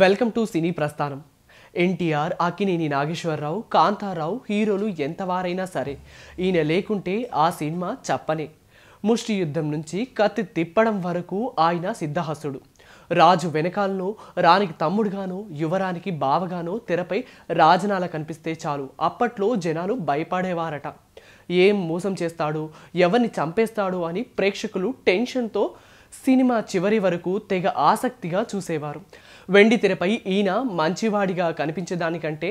welcome to సినీ ప్రస్థానం ఎన్టీఆర్ అక్కినేని నాగేశ్వరరావు కాంతారావు హీరోలు ఎంతవారైనా సరే ఈయన లేకుంటే ఆ సినిమా చెప్పనే ముష్టి యుద్ధం నుంచి కత్తి తిప్పడం వరకు ఆయన సిద్ధహస్తుడు రాజు వెనకాలనో రానికి తమ్ముడుగానో యువరానికి బావగానో తెరపై రాజనాల కనిపిస్తే చాలు అప్పట్లో జనాలు భయపడేవారట ఏం మోసం చేస్తాడు ఎవరిని చంపేస్తాడు అని ప్రేక్షకులు టెన్షన్తో సినిమా చివరి వరకు తెగ ఆసక్తిగా చూసేవారు వెండి తెరపై ఈయన మంచివాడిగా కనిపించేదానికంటే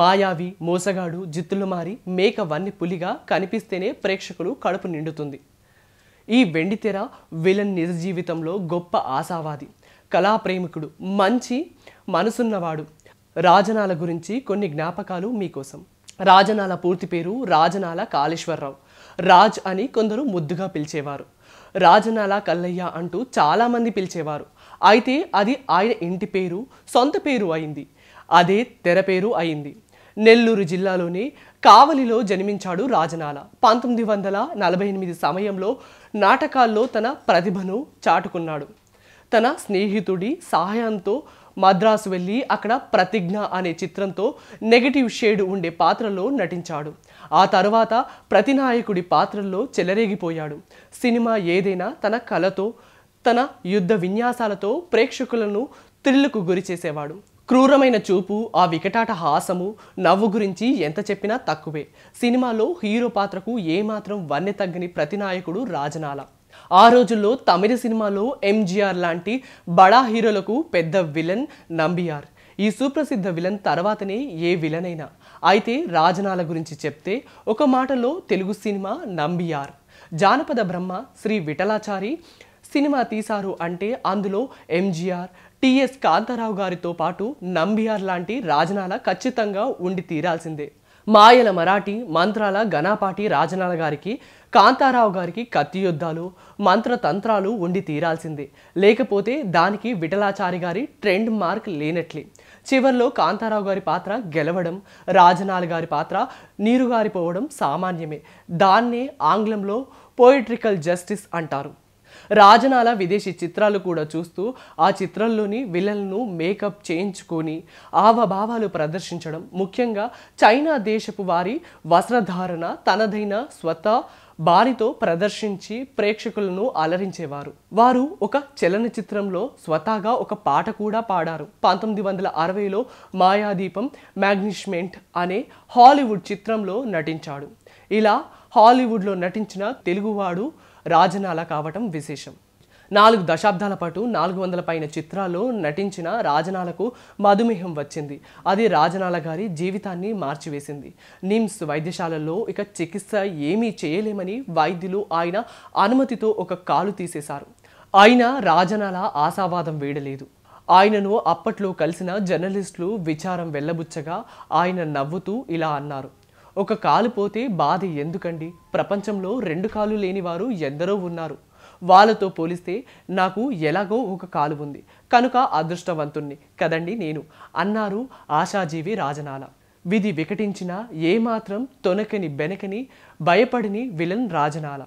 మాయావి మోసగాడు జిత్తులు మారి మేక వన్ని పులిగా కనిపిస్తేనే ప్రేక్షకులు కడుపు నిండుతుంది ఈ వెండితెర విలన్ నిజ జీవితంలో గొప్ప ఆశావాది కళాప్రేమికుడు మంచి మనసున్నవాడు రాజనాల గురించి కొన్ని జ్ఞాపకాలు మీకోసం రాజనాల పూర్తి పేరు రాజనాల కాళేశ్వరరావు రాజ్ అని కొందరు ముద్దుగా పిలిచేవారు రాజనాల కల్లయ్య అంటూ చాలామంది పిలిచేవారు అయితే అది ఆయన ఇంటి పేరు సొంత పేరు అయింది అదే తెర పేరు అయింది నెల్లూరు జిల్లాలోని కావలిలో జన్మించాడు రాజనాల పంతొమ్మిది వందల నలభై ఎనిమిది సమయంలో నాటకాల్లో తన ప్రతిభను చాటుకున్నాడు తన స్నేహితుడి సహాయంతో మద్రాసు వెళ్ళి అక్కడ ప్రతిజ్ఞ అనే చిత్రంతో నెగటివ్ షేడ్ ఉండే పాత్రలో నటించాడు ఆ తర్వాత ప్రతినాయకుడి పాత్రల్లో చెలరేగిపోయాడు సినిమా ఏదైనా తన కళతో తన యుద్ధ విన్యాసాలతో ప్రేక్షకులను త్రిల్లుకు చేసేవాడు క్రూరమైన చూపు ఆ వికటాట హాసము నవ్వు గురించి ఎంత చెప్పినా తక్కువే సినిమాలో హీరో పాత్రకు ఏమాత్రం వన్నె తగ్గని ప్రతినాయకుడు రాజనాల ఆ రోజుల్లో తమిళ సినిమాలో ఎంజీఆర్ లాంటి బడా హీరోలకు పెద్ద విలన్ నంబిఆర్ ఈ సుప్రసిద్ధ విలన్ తర్వాతనే ఏ విలన్ అయినా అయితే రాజనాల గురించి చెప్తే ఒక మాటలో తెలుగు సినిమా నంబిఆర్ జానపద బ్రహ్మ శ్రీ విఠలాచారి సినిమా తీశారు అంటే అందులో ఎంజీఆర్ టిఎస్ కాంతారావు గారితో పాటు నంబిఆర్ లాంటి రాజనాల ఖచ్చితంగా ఉండి తీరాల్సిందే మాయల మరాఠీ మంత్రాల ఘనాపాటి రాజనాల గారికి కాంతారావు గారికి కత్తి యుద్ధాలు మంత్రతంత్రాలు ఉండి తీరాల్సిందే లేకపోతే దానికి విఠలాచారి గారి ట్రెండ్ మార్క్ లేనట్లే చివరిలో కాంతారావు గారి పాత్ర గెలవడం రాజనాల గారి పాత్ర నీరుగారిపోవడం సామాన్యమే దాన్నే ఆంగ్లంలో పోయిట్రికల్ జస్టిస్ అంటారు రాజనాల విదేశీ చిత్రాలు కూడా చూస్తూ ఆ చిత్రంలోని విలన్ను మేకప్ చేయించుకొని ఆవభావాలు ప్రదర్శించడం ముఖ్యంగా చైనా దేశపు వారి వస్త్రధారణ తనదైన స్వత బారితో ప్రదర్శించి ప్రేక్షకులను అలరించేవారు వారు ఒక చలనచిత్రంలో స్వతాగా ఒక పాట కూడా పాడారు పంతొమ్మిది వందల అరవైలో మాయాదీపం మ్యాగ్నిష్మెంట్ అనే హాలీవుడ్ చిత్రంలో నటించాడు ఇలా హాలీవుడ్లో నటించిన తెలుగువాడు రాజనాల కావటం విశేషం నాలుగు దశాబ్దాల పాటు నాలుగు వందల పైన చిత్రాల్లో నటించిన రాజనాలకు మధుమేహం వచ్చింది అది రాజనాల గారి జీవితాన్ని మార్చివేసింది నిమ్స్ వైద్యశాలలో ఇక చికిత్స ఏమీ చేయలేమని వైద్యులు ఆయన అనుమతితో ఒక కాలు తీసేశారు ఆయన రాజనాల ఆశావాదం వీడలేదు ఆయనను అప్పట్లో కలిసిన జర్నలిస్టులు విచారం వెళ్లబుచ్చగా ఆయన నవ్వుతూ ఇలా అన్నారు ఒక కాలు పోతే బాధ ఎందుకండి ప్రపంచంలో రెండు కాలు లేని వారు ఎందరో ఉన్నారు వాళ్ళతో పోలిస్తే నాకు ఎలాగో ఒక కాలు ఉంది కనుక అదృష్టవంతుణ్ణి కదండి నేను అన్నారు ఆశాజీవి రాజనాల విధి వికటించినా ఏమాత్రం తొనకని బెనకని భయపడిని విలన్ రాజనాల